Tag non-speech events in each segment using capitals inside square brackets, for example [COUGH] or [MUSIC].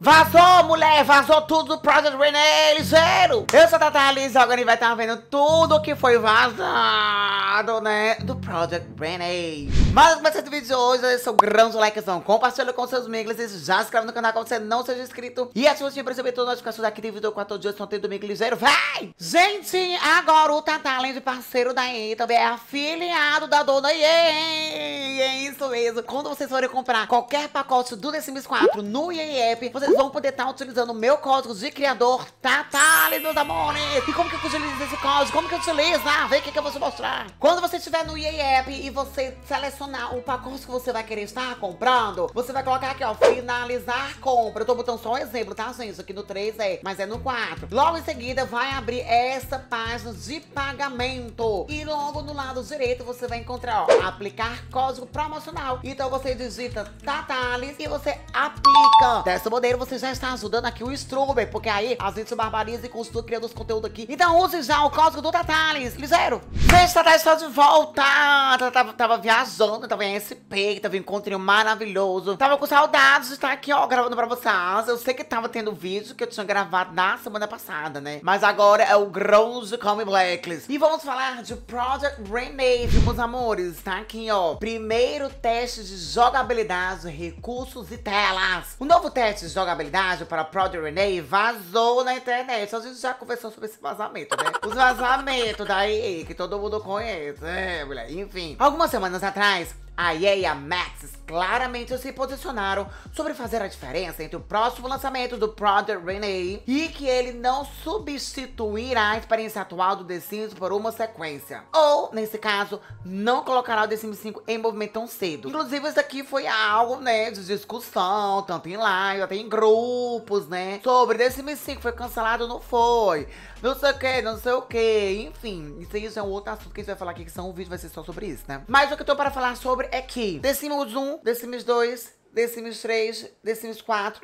Vazou, mulher! Vazou tudo do Project Renee Ligeiro! Eu sou a Tata Liz, agora ele vai estar tá vendo tudo que foi vazado, né? Do Project Renee. Mas antes do vídeo de hoje, deixa seu grande likezão, compartilha com seus amigos e já se inscreve no canal caso você não seja inscrito. E ativa o sininho pra receber todas as notificações aqui, tem vídeo com dias não tem domingo ligeiro, vai! Gente, agora o Tata, além de parceiro da EI, também é afiliado da dona EI! É isso mesmo! Quando vocês forem comprar qualquer pacote do The Sims 4 no EI App, vocês vão poder estar utilizando o meu código de criador, Tatali tá, tá, meus Amores. E como que eu utilizo esse código? Como que eu utilizo? Ah, vem o que, que eu vou te mostrar. Quando você estiver no EA App e você selecionar o pacote que você vai querer estar comprando, você vai colocar aqui, ó, finalizar compra. Eu tô botando só um exemplo, tá, gente? Aqui no 3 é, mas é no 4. Logo em seguida, vai abrir essa página de pagamento. E logo no lado direito, você vai encontrar, ó, aplicar código promocional. Então você digita Tatales e você aplica. dessa modelo dinheiro, você já está ajudando aqui o Struber, porque aí a gente barbariza e continua criando os conteúdos aqui. Então use já o código do Tatales, Lisero Gente, Tatales está de volta. Tava, tava viajando, tava em SP, tava em um encontro maravilhoso. Tava com saudades de estar aqui, ó, gravando pra vocês. Eu sei que tava tendo vídeo que eu tinha gravado na semana passada, né? Mas agora é o Grunge Come Blacklist. E vamos falar de Project Remake, meus amores. Tá aqui, ó. Primeiro teste de jogabilidade, recursos e telas. O novo teste de jogabilidade para Prod Renee vazou na internet. A gente já conversou sobre esse vazamento, né? Os vazamentos da EA que todo mundo conhece, né, mulher? Enfim, algumas semanas atrás, a EA e a Max claramente se posicionaram sobre fazer a diferença entre o próximo lançamento do Project Renee e que ele não substituirá a experiência atual do The Sims por uma sequência. Ou, nesse caso, não colocará o The Sims 5 em movimento tão cedo. Inclusive, isso aqui foi algo, né, de discussão, tanto em live, até em grupos, né, sobre The Sims 5 foi cancelado ou não foi, não sei o que, não sei o que, enfim. Isso aí é um outro assunto que a gente vai falar aqui, que são um vídeo vai ser só sobre isso, né. Mas o que eu tô para falar sobre sobre é que The Sims 1, The Sims 2, The Sims 3, The Sims 4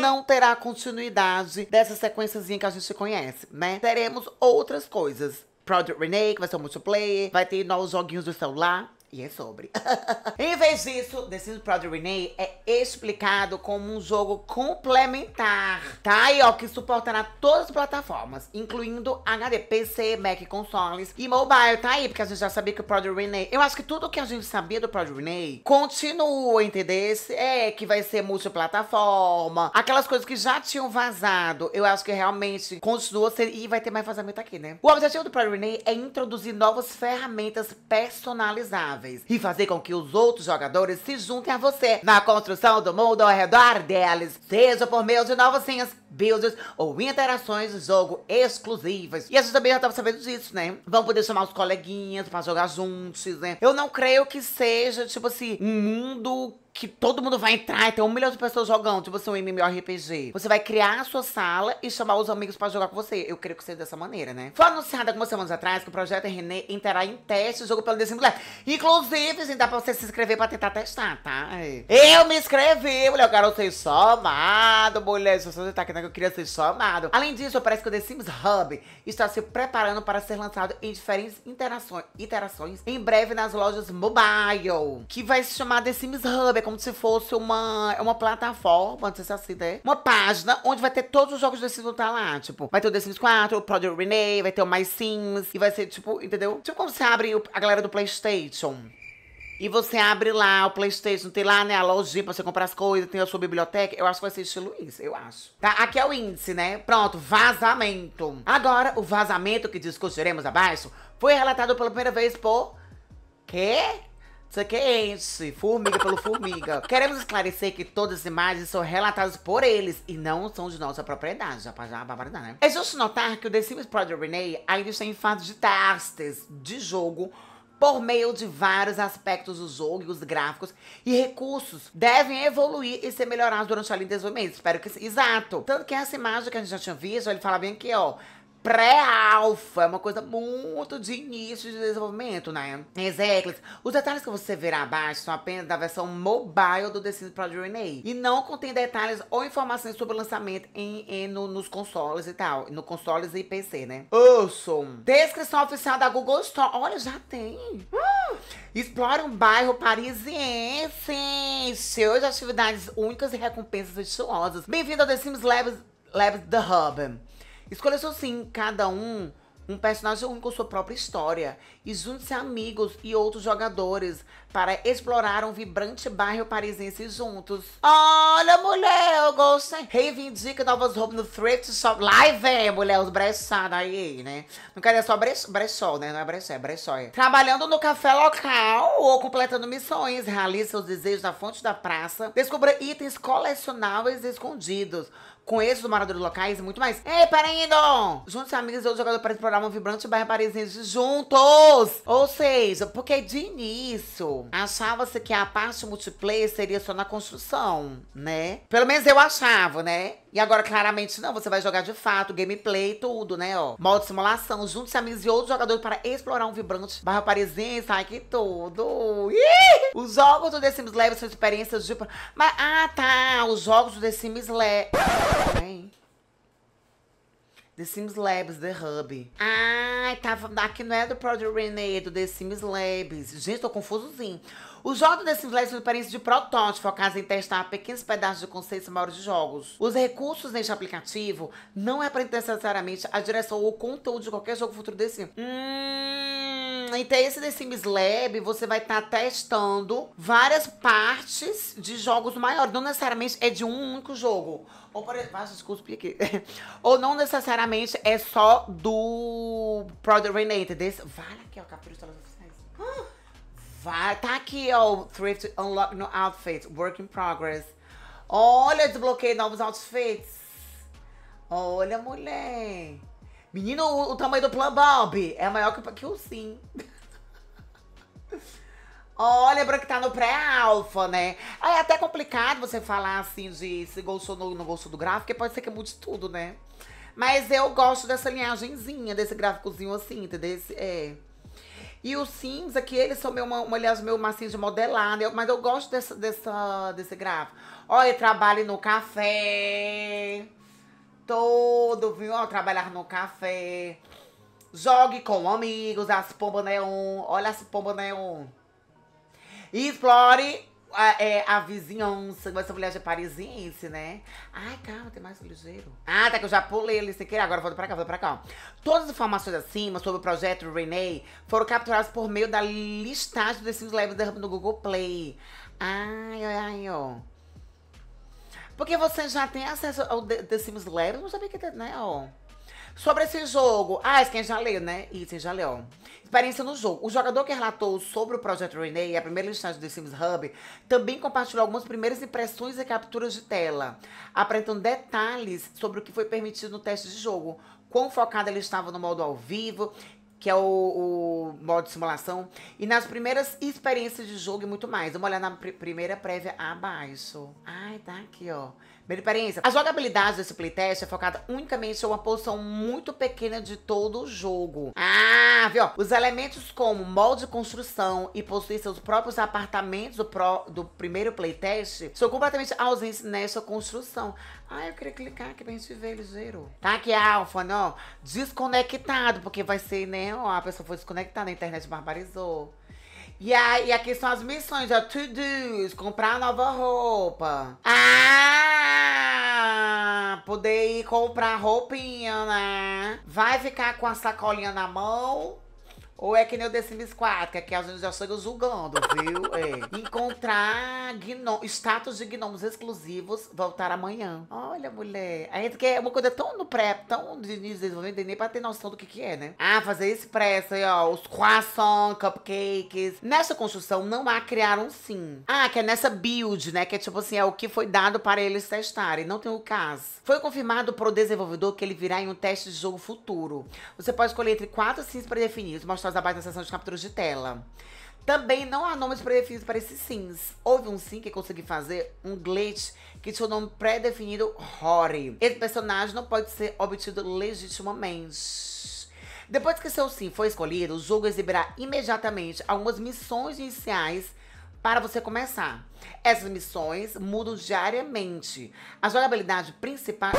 não terá continuidade dessa sequenciazinha que a gente conhece, né? Teremos outras coisas. Project Renee, que vai ser o multiplayer, vai ter novos joguinhos do celular, e é sobre. [LAUGHS] em vez disso, The Sims Proud Renee é explicado como um jogo complementar, tá? aí ó, que suportará todas as plataformas, incluindo HD, PC, Mac, consoles e mobile, tá aí? Porque a gente já sabia que o Proud Renee... Eu acho que tudo que a gente sabia do Proud Renee continua, entendeu? É, que vai ser multiplataforma, aquelas coisas que já tinham vazado, eu acho que realmente continua sendo... E vai ter mais vazamento aqui, né? O objetivo do Proud Renee é introduzir novas ferramentas personalizadas saudáveis e fazer com que os outros jogadores se juntem a você na construção do mundo ao redor deles, seja por meio de novas senhas, builds ou interações de jogo exclusivas. E a gente também já estavam sabendo disso, né? Vão poder chamar os coleguinhas pra jogar juntos, né? Eu não creio que seja, tipo assim, um mundo que todo mundo vai entrar e tem um milhão de pessoas jogando, tipo assim, um MMORPG. Você vai criar a sua sala e chamar os amigos pra jogar com você. Eu creio que seja dessa maneira, né? Foi anunciado algumas semanas atrás que o projeto René entrará em teste o jogo pelo Dezembro Inclusive, gente, dá pra você se inscrever pra tentar testar, tá? É. Eu me inscrevi, mulher, eu quero ser chamado, mulher, se você tá aqui, né, que eu queria ser chamado. Além disso, parece que o The Sims Hub está se preparando para ser lançado em diferentes interações, interações em breve nas lojas mobile, que vai se chamar The Sims Hub. É como se fosse uma, é uma plataforma, não sei se é assim, né? Uma página onde vai ter todos os jogos do The Sims tá lá, tipo. Vai ter o The Sims 4, o Project Renee, vai ter o My Sims. E vai ser, tipo, entendeu? Tipo como você abre a galera do Playstation. E você abre lá o Playstation, tem lá, né, a lojinha pra você comprar as coisas, tem a sua biblioteca. Eu acho que vai ser estilo isso, eu acho. Tá, aqui é o índice, né? Pronto, vazamento. Agora, o vazamento que discutiremos abaixo foi relatado pela primeira vez por... Quê? É isso aqui é ente, formiga pelo formiga. Queremos esclarecer que todas as imagens são relatadas por eles e não são de nossa propriedade. Já já barbaridade, né? É justo notar que o The Sims Project Renee ainda está em fase de testes de jogo por meio de vários aspectos do jogo e os gráficos e recursos devem evoluir e ser melhorados durante a linha de desenvolvimento. Espero que... Exato. Tanto que essa imagem que a gente já tinha visto, ele fala bem aqui, ó pré-alfa, é uma coisa muito de início de desenvolvimento, né? Exactly. Os detalhes que você verá abaixo são apenas da versão mobile do The Sims Project Renee e não contém detalhes ou informações sobre o lançamento em, em no, nos consoles e tal, no consoles e PC, né? Awesome. Descrição oficial da Google Store. Olha, já tem. Uh! Explora um bairro parisiense, cheio de atividades únicas e recompensas luxuosas. Bem-vindo ao The Sims Labs, Labs The Hub. Escolha só sim, cada um um personagem único com sua própria história e junte-se amigos e outros jogadores para explorar um vibrante bairro parisense juntos. Olha, mulher, eu gostei. Reivindica novas roupas no thrift shop. Lá mulher, os brechados aí, né? Não queria dizer só brech brechó, né? Não é brechó, é brechó. É. Trabalhando no café local ou completando missões. Realize seus desejos na fonte da praça. Descubra itens colecionáveis escondidos conheço os moradores locais e muito mais. Ei, Parendo! Juntos, amigos e outros jogadores para explorar uma vibrante barra parisiense juntos! Ou seja, porque de início achava-se que a parte multiplayer seria só na construção, né? Pelo menos eu achava, né? E agora, claramente, não, você vai jogar de fato, gameplay, tudo, né, ó. Modo simulação, junte se amigos e outros jogadores para explorar um vibrante bairro Parisense Ai, que tudo! Ih! Os jogos do The Sims Lab são experiências de... Mas, ah, tá, os jogos do The Sims Lab... Hein? The Sims Labs, The Hub. Ai, tava... Aqui não é do Project Renee, é do The Sims Labs. Gente, tô confusozinho. Os jogos desse Simflex são experiências de protótipo focados em testar pequenos pedaços de conceitos maiores de jogos. Os recursos neste aplicativo não representam necessariamente a direção ou o conteúdo de qualquer jogo futuro desse. Hum, então esse The Sims Lab, você vai estar tá testando várias partes de jogos maiores. Não necessariamente é de um único jogo. Ou, por exemplo, aqui. [LAUGHS] ou não necessariamente é só do Product Renated. Vale aqui, ó, capricho. de [GASPS] Ah! Vai, tá aqui, ó, Thrift Unlock no Outfit, Work in Progress. Olha, desbloqueei novos outfits. Olha, mulher. Menino, o, o tamanho do Plan Bob é maior que, que o Sim. [LAUGHS] Olha, pra que tá no pré-alfa, né? É até complicado você falar assim de se gostou ou não gostou do gráfico, porque pode ser que mude tudo, né? Mas eu gosto dessa linhagemzinha, desse gráficozinho assim, entendeu? é. E os sims aqui, eles são meu, uma, aliás, meu macio de modelar, né? Mas eu gosto dessa, dessa, desse gráfico. Olha, trabalho no café. Todo, viu? Ó, trabalhar no café. Jogue com amigos, as pombas neon. Olha as pombas neon. Explore a, é, a vizinhança, essa mulher já é parisiense, né? Ai, calma, tem mais ligeiro. Ah, tá que eu já pulei ali sem querer, agora volta pra cá, volta pra cá. Todas as informações acima sobre o projeto Renee foram capturadas por meio da listagem dos Sims Labs no Google Play. Ai, ai, ai, ó. Porque você já tem acesso ao The Sims não sabia que, né, ó. Sobre esse jogo. Ah, quem já leu, né? Isso, quem já leu. Experiência no jogo. O jogador que relatou sobre o projeto Renee, a primeira listagem do Sims Hub, também compartilhou algumas primeiras impressões e capturas de tela, apresentando detalhes sobre o que foi permitido no teste de jogo, quão focada ele estava no modo ao vivo que é o, o, modo de simulação, e nas primeiras experiências de jogo e muito mais. Vamos olhar na pr primeira prévia abaixo. Ai, tá aqui, ó. Primeira experiência. A jogabilidade desse playtest é focada unicamente em uma porção muito pequena de todo o jogo. Ah, viu? Os elementos como molde de construção e possuir seus próprios apartamentos do, pro, do primeiro playtest são completamente ausentes nessa construção. Ah, eu queria clicar aqui pra gente ver, ele gerou. Tá aqui, Alfa, ah, não. Desconectado, porque vai ser, né? Ó, a pessoa foi desconectada, a internet barbarizou. E aí, aqui são as missões, ó. To do, comprar nova roupa. Ah! Poder ir comprar roupinha, né? Vai ficar com a sacolinha na mão ou é que nem o The Sims 4, que aqui a gente já chega julgando, viu? [LAUGHS] É. Encontrar gnom, status de gnomos exclusivos, voltar amanhã. Olha, mulher. A gente quer uma coisa tão no pré, tão de início de desenvolvimento, nem pra ter noção do que que é, né? Ah, fazer expresso aí, ó. Os croissants, cupcakes. Nessa construção não há criar um sim. Ah, que é nessa build, né? Que é tipo assim, é o que foi dado para eles testarem. Não tem o caso. Foi confirmado pro desenvolvedor que ele virá em um teste de jogo futuro. Você pode escolher entre quatro sims pré-definidos, mostrar faz a base sessão de capturas de tela. Também não há nomes pré-definidos para esses sims. Houve um sim que consegui fazer um glitch que tinha o nome pré-definido Rory. Esse personagem não pode ser obtido legitimamente. Depois que seu sim foi escolhido, o jogo exibirá imediatamente algumas missões iniciais para você começar. Essas missões mudam diariamente. A jogabilidade principal.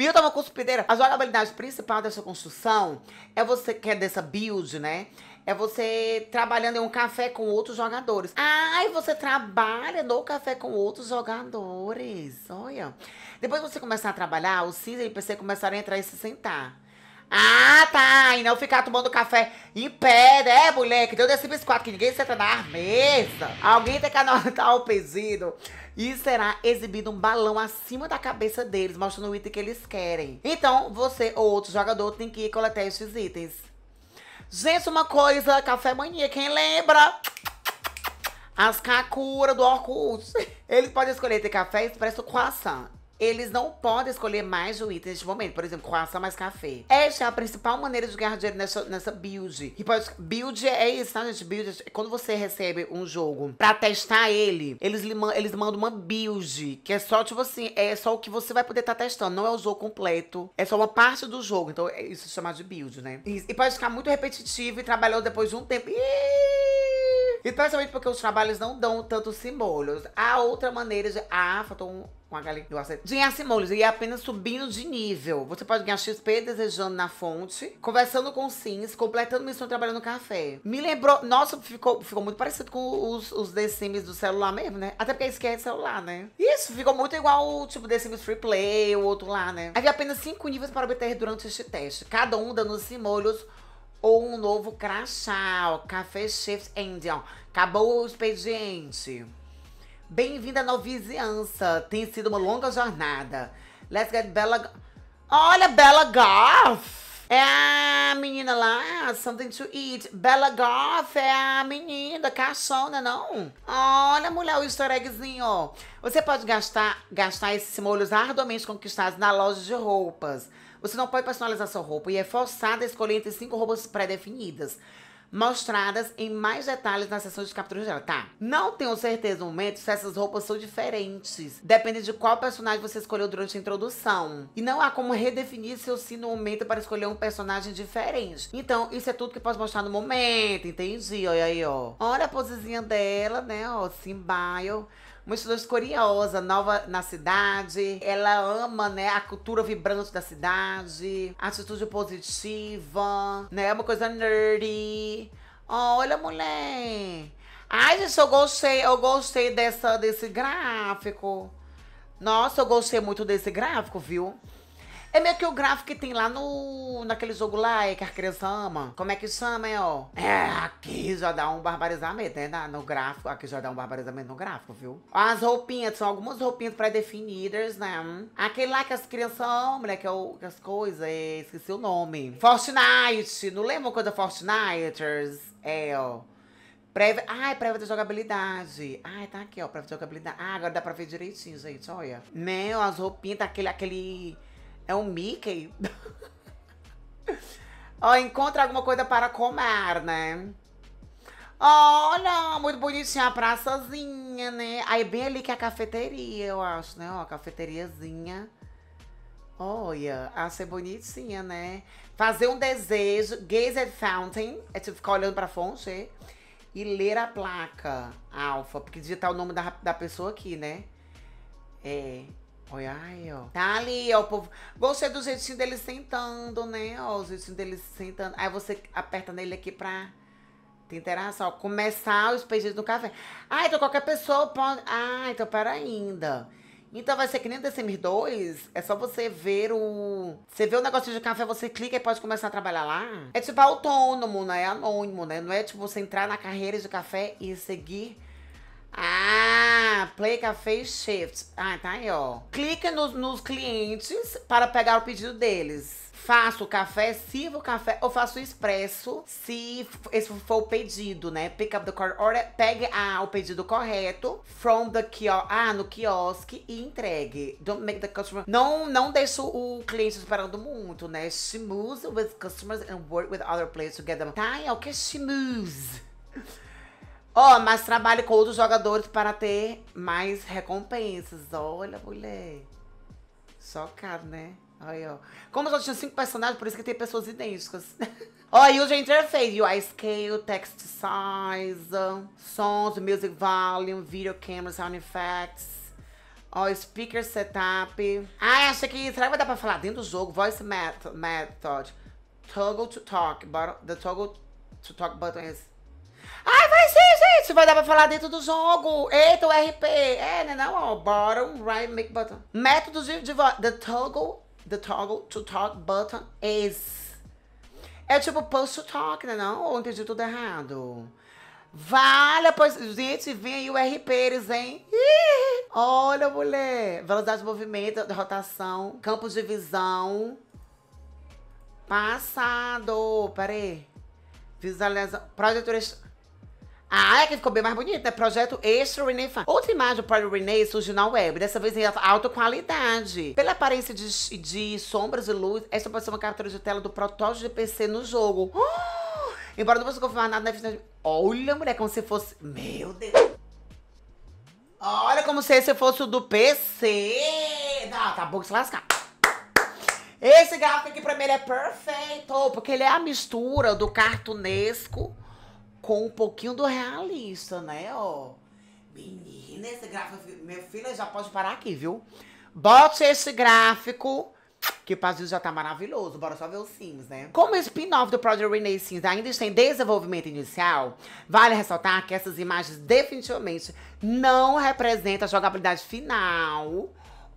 Milton tá uma cuspideira. As habilidades principais dessa construção é você, que é dessa build, né? É você trabalhando em um café com outros jogadores. Ai, ah, você trabalha no café com outros jogadores. Olha. Depois que você começar a trabalhar, os cinza e o PC começaram a entrar e se sentar. Ah, tá. E não ficar tomando café em pé, né, moleque? Deu desse biscoito que ninguém senta na mesa. Alguém tem que anotar o pedido. E será exibido um balão acima da cabeça deles, mostrando o item que eles querem. Então, você ou outro jogador tem que coletar esses itens. Gente, uma coisa, café mania, quem lembra? As Kakura do Orkut. [LAUGHS] Eles podem escolher ter café expresso croissant eles não podem escolher mais de um item neste momento. Por exemplo, croissant mais café. Esta é a principal maneira de ganhar dinheiro nessa, nessa build. E pode, build é isso, tá, gente? Build é quando você recebe um jogo pra testar ele, eles, lhe, eles mandam uma build, que é só, tipo assim, é só o que você vai poder estar tá testando. Não é o jogo completo, é só uma parte do jogo. Então, é isso é chamado de build, né? E, e pode ficar muito repetitivo e trabalhou depois de um tempo. Iiii! E principalmente porque os trabalhos não dão tantos simbolos. A outra maneira de. Ah, faltou um, com galinha negócio aí. Dinhar Simones, e é apenas subindo de nível. Você pode ganhar XP desejando na fonte, conversando com Sims, completando missão trabalhando no café. Me lembrou. Nossa, ficou, ficou muito parecido com os, os The Sims do celular mesmo, né? Até porque isso que é de celular, né? Isso, ficou muito igual o tipo The Sims Free Play, o outro lá, né? Havia apenas cinco níveis para obter durante este teste. Cada um dando simolhos ou um novo crachá, ó, café Shift Indian. Acabou o expediente. Bem-vinda à vizinhança. Tem sido uma longa jornada. Let's get Bella... Olha, Bella Goff! É a menina lá, Something to Eat. Bella Goff é a menina, caixona, não? Olha, mulher, o easter eggzinho. Você pode gastar, gastar esses molhos arduamente conquistados na loja de roupas. Você não pode personalizar sua roupa e é forçado a escolher entre cinco roupas pré-definidas mostradas em mais detalhes na seção de capturas dela. Tá, não tenho certeza no momento se essas roupas são diferentes. Depende de qual personagem você escolheu durante a introdução. E não há como redefinir seu sim no momento para escolher um personagem diferente. Então, isso é tudo que posso mostrar no momento, entendi? Olha aí, ó. Olha a posezinha dela, né, ó, simbaio uma estudante curiosa, nova na cidade. Ela ama, né, a cultura vibrante da cidade, atitude positiva, né, é uma coisa nerdy. Oh, olha, mulher. Ai, gente, eu gostei, eu gostei dessa, desse gráfico. Nossa, eu gostei muito desse gráfico, viu? É meio que o gráfico que tem lá no. naquele jogo lá, é que as crianças amam. Como é que chama, é, ó? É, aqui já dá um barbarizamento, né? Na, no gráfico. Aqui já dá um barbarizamento no gráfico, viu? As roupinhas, são algumas roupinhas pré-definidas, né? Aquele lá que as crianças amam, né? Que, é o, que as coisas. É, esqueci o nome. Fortnite. Não lembra quando coisa Fortniters? É, ó. Prévia. Ai, prévia de jogabilidade. Ai, tá aqui, ó. Prévia de jogabilidade. Ah, agora dá pra ver direitinho, gente. Olha. Meu, as roupinhas, aquele. aquele é um Mickey? [LAUGHS] Ó, encontra alguma coisa para comer, né? Olha, muito bonitinha a praçazinha, né? Aí bem ali que é a cafeteria, eu acho, né? Ó, a cafeteriazinha. Olha, achei bonitinha, né? Fazer um desejo, gaze at fountain, é tipo ficar olhando pra fonte, é? e ler a placa alfa, porque digitar o nome da, da pessoa aqui, né? É, Olha aí, ó. Tá ali, ó, o povo. Gostei do jeitinho dele sentando, né? Ó, o jeitinho dele sentando. Aí você aperta nele aqui pra te interação. ó. Começar os pedidos no café. Ah, então qualquer pessoa pode. Ah, então pera ainda. Então vai ser que nem dcm 2, é só você ver o. Você vê o negocinho de café, você clica e pode começar a trabalhar lá. É tipo autônomo, né? É anônimo, né? Não é tipo você entrar na carreira de café e seguir ah, Play Café Shift. Ah, tá aí, ó. Clica nos, nos clientes para pegar o pedido deles. Faço café, sirvo café ou faço expresso, se esse for o pedido, né? Pick up the card order, pegue ah, o pedido correto from the kiosk, ah, no quiosque e entregue. Don't make the customer. Não, não deixo o cliente esperando muito, né? She moves with customers and work with other players to get them. Tá, é o que é she moves. Ó, oh, mas trabalhe com outros jogadores para ter mais recompensas. Olha, mulher. caro, né? Olha, ó. Como só tinha cinco personagens, por isso que tem pessoas idênticas. [LAUGHS] ó, oh, user interface. UI scale, text size, sons, music volume, video camera, sound effects. Ó, oh, speaker setup. Ah, achei que será que vai dar pra falar dentro do jogo? Voice method. method. Toggle to talk. But the toggle to talk button is Ai, vai ser, gente. vai dar pra falar dentro do jogo. Eita, o RP. É, né? Não, ó. Bottom, right, make button. Métodos de, de voz. The toggle, the toggle to talk button is. É tipo post to talk, né? Não, ou entendi tudo errado. Vale, pois, gente, vem aí o RP, eles, hein? Ih, olha, mulher. Velocidade de movimento, de rotação, campos de visão. Passado. Pera aí. Visualização. Projetor a ah, área é que ficou bem mais bonita é né? projeto Extra Renee Fan. Outra imagem do Project Renee surgiu na web, dessa vez em alta qualidade. Pela aparência de, de sombras e luz, essa pode ser uma captura de tela do protótipo de PC no jogo. Oh! [GASPS] Embora não possa confirmar nada na né? Olha, mulher, como se fosse... Meu Deus! Olha como se esse fosse o do PC! Não, tá bom que se lascar. Esse gráfico aqui pra mim ele é perfeito, porque ele é a mistura do cartunesco com um pouquinho do realista, né, ó. Menina, esse gráfico, meu filho, já pode parar aqui, viu? Bote esse gráfico, que o Brasil já tá maravilhoso, bora só ver os Sims, né? Como o spin-off do Project Renee Sims ainda está em desenvolvimento inicial, vale ressaltar que essas imagens definitivamente não representam a jogabilidade final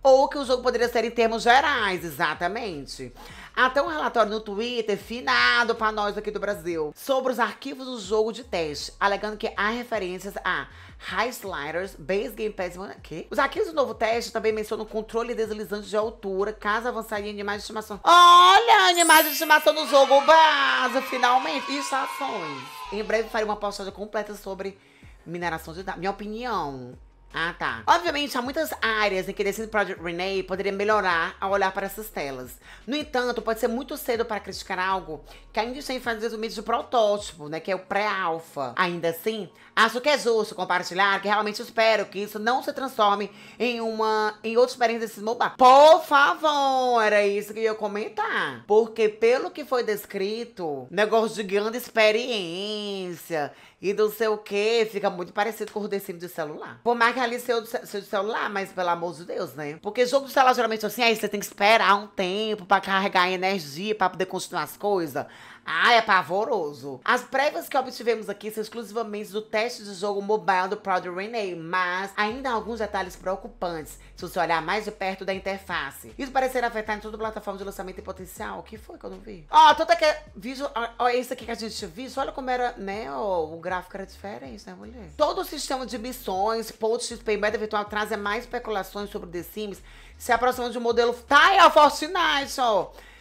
ou que o jogo poderia ser em termos gerais, exatamente. Até um relatório no Twitter, finado para nós aqui do Brasil, sobre os arquivos do jogo de teste, alegando que há referências a High Sliders, Base Game Pass, que? Os arquivos do novo teste também mencionam controle deslizante de altura, caso avançaria em animais de estimação. Olha, animais de estimação no jogo base, finalmente! E estações. Em breve farei uma postagem completa sobre mineração de dados. Minha opinião ah, tá. Obviamente, há muitas áreas em que Decent Project Renee poderia melhorar ao olhar para essas telas. No entanto, pode ser muito cedo para criticar algo que ainda está em fase de desenvolvimento de protótipo, né, que é o pré-alfa. Ainda assim, acho que é justo compartilhar que realmente espero que isso não se transforme em uma em outra experiência desses mobile. Por favor, era isso que eu ia comentar. Porque pelo que foi descrito, negócio de grande experiência, e não sei o que, fica muito parecido com o rodecinho de celular. Por mais que ali seu, seu celular, mas pelo amor de Deus, né? Porque jogo de celular geralmente é assim, aí você tem que esperar um tempo pra carregar energia, pra poder continuar as coisas. Ah, é pavoroso. As prévias que obtivemos aqui são exclusivamente do teste de jogo mobile do Proud Renee, mas ainda há alguns detalhes preocupantes se você olhar mais de perto da interface. Isso parecerá afetar em toda a plataforma de lançamento em potencial. O que foi que eu não vi? Ó, oh, toda aquela é visual... Ó, oh, esse aqui que a gente viu, olha como era, né? Oh, o gráfico era diferente, né, mulher? Todo o sistema de missões, pontos XP e meta virtual trazem é mais especulações sobre The Sims se aproximando de um modelo... Tá aí, ó, Fortnite, ó! Oh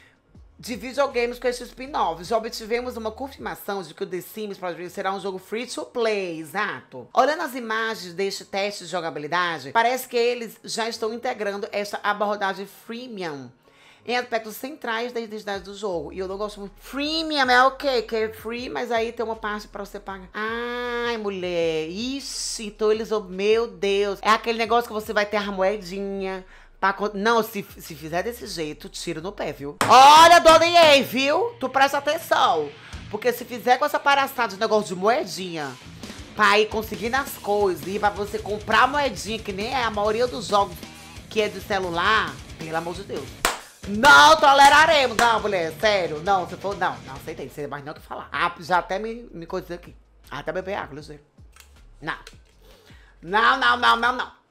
de videogames com esses spin-offs. Já obtivemos uma confirmação de que o The Sims será um jogo free to play, exato. Olhando as imagens deste teste de jogabilidade, parece que eles já estão integrando essa abordagem freemium em aspectos centrais da identidade do jogo. E eu não gosto muito. Freemium é ok, que é free, mas aí tem uma parte para você pagar. Ai, mulher, isso. Então eles, oh, meu Deus. É aquele negócio que você vai ter a moedinha, Tá não, se, se fizer desse jeito, tiro no pé, viu? Olha, Dona Iê, viu? Tu presta atenção. Porque se fizer com essa paraçada de negócio de moedinha, pra ir conseguindo as coisas e pra você comprar moedinha, que nem é a maioria dos jogos que é de celular, pelo amor de Deus. Não toleraremos, não, mulher, sério. Não, se for, não, não aceitei, você mais não o que falar. Ah, já até me, me coisa aqui. Até beber água, eu sei. Não. Não, não, não, não, não.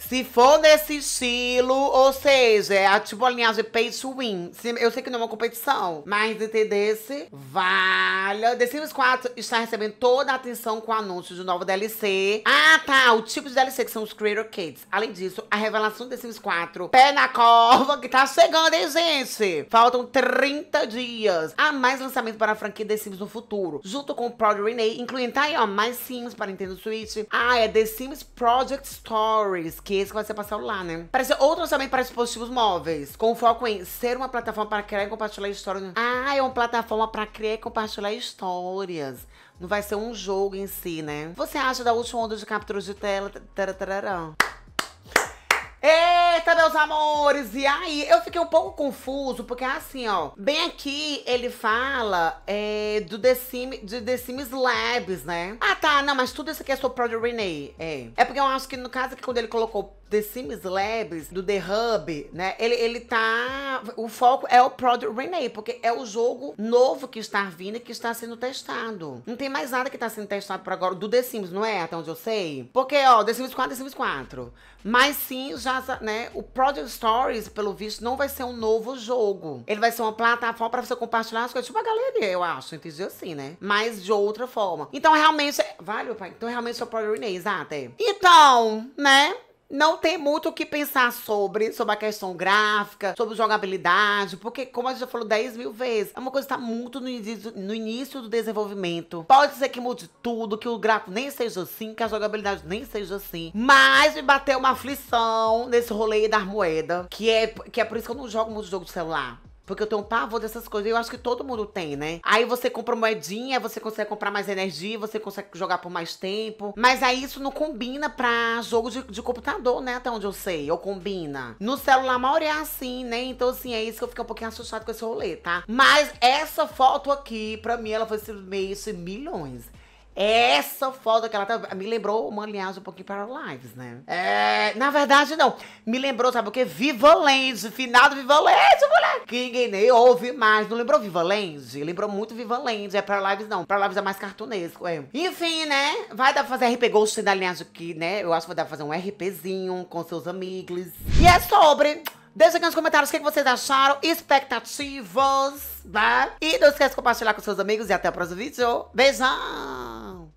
Se for desse estilo, ou seja, é a tipo a linhagem pay to win. Se, eu sei que não é uma competição, mas entendesse, vale. The Sims 4 está recebendo toda a atenção com o anúncio de um novo DLC. Ah, tá, o tipo de DLC que são os Creator Kits. Além disso, a revelação do The Sims 4, pé na cova, que tá chegando, hein, gente? Faltam 30 dias. Há mais lançamento para a franquia The Sims no futuro, junto com o Prod Renee, incluindo, tá aí, ó, mais Sims para Nintendo Switch. Ah, é The Sims Project Stories, que esse vai ser pra celular, né? Parece outros também para dispositivos móveis, com foco em ser uma plataforma para criar e compartilhar histórias. Ah, é uma plataforma para criar e compartilhar histórias. Não vai ser um jogo em si, né? Você acha da última onda de capturas de tela? Tarararã. Eita, meus amores! E aí, eu fiquei um pouco confuso, porque assim, ó. Bem aqui, ele fala é, do The, Sim, de The Sims Labs, né? Ah, tá, não, mas tudo isso aqui é sobre o Prod Renee. É. É porque eu acho que, no caso, que quando ele colocou The Sims Labs, do The Hub, né? Ele, ele tá. O foco é o Project Renee, porque é o jogo novo que está vindo e que está sendo testado. Não tem mais nada que está sendo testado por agora do The Sims, não é? Até onde eu sei. Porque, ó, The Sims 4, The Sims 4. Mas sim, já, né? O Project Stories, pelo visto, não vai ser um novo jogo. Ele vai ser uma plataforma para você compartilhar as coisas. Tipo a galeria, eu acho. Entendi assim, né? Mas de outra forma. Então, realmente. Vale, pai. Então, realmente, é o Project Renee, exato. É. Então, né? não tem muito o que pensar sobre, sobre a questão gráfica, sobre jogabilidade, porque, como a gente já falou 10 mil vezes, é uma coisa que está muito no início, no início do desenvolvimento. Pode ser que mude tudo, que o gráfico nem seja assim, que a jogabilidade nem seja assim. Mas me bateu uma aflição nesse rolê das moedas, que é, que é por isso que eu não jogo muito jogo de celular. Porque eu tenho um pavor dessas coisas. Eu acho que todo mundo tem, né? Aí você compra moedinha, você consegue comprar mais energia, você consegue jogar por mais tempo. Mas aí isso não combina pra jogo de, de computador, né? Até onde eu sei. Ou combina. No celular, a maioria é assim, né? Então, assim, é isso que eu fico um pouquinho assustado com esse rolê, tá? Mas essa foto aqui, pra mim, ela foi simplesmente milhões. É essa foto que ela tá. Me lembrou uma linhagem um pouquinho para Lives, né? É, na verdade, não. Me lembrou, sabe o quê? Viva Land, final do Viva Land, mulher! Que ninguém nem ouve mais. Não lembrou Viva Land? Lembrou muito Viva Land. É para Lives, não. Para Lives é mais cartunesco, é. Enfim, né? Vai dar pra fazer RP Ghost da linhagem aqui, né? Eu acho que vai dar pra fazer um RPzinho com seus amigos. E é sobre Deixa aqui nos comentários o que vocês acharam, expectativas, né? E não esquece de compartilhar com seus amigos e até o próximo vídeo. Beijão!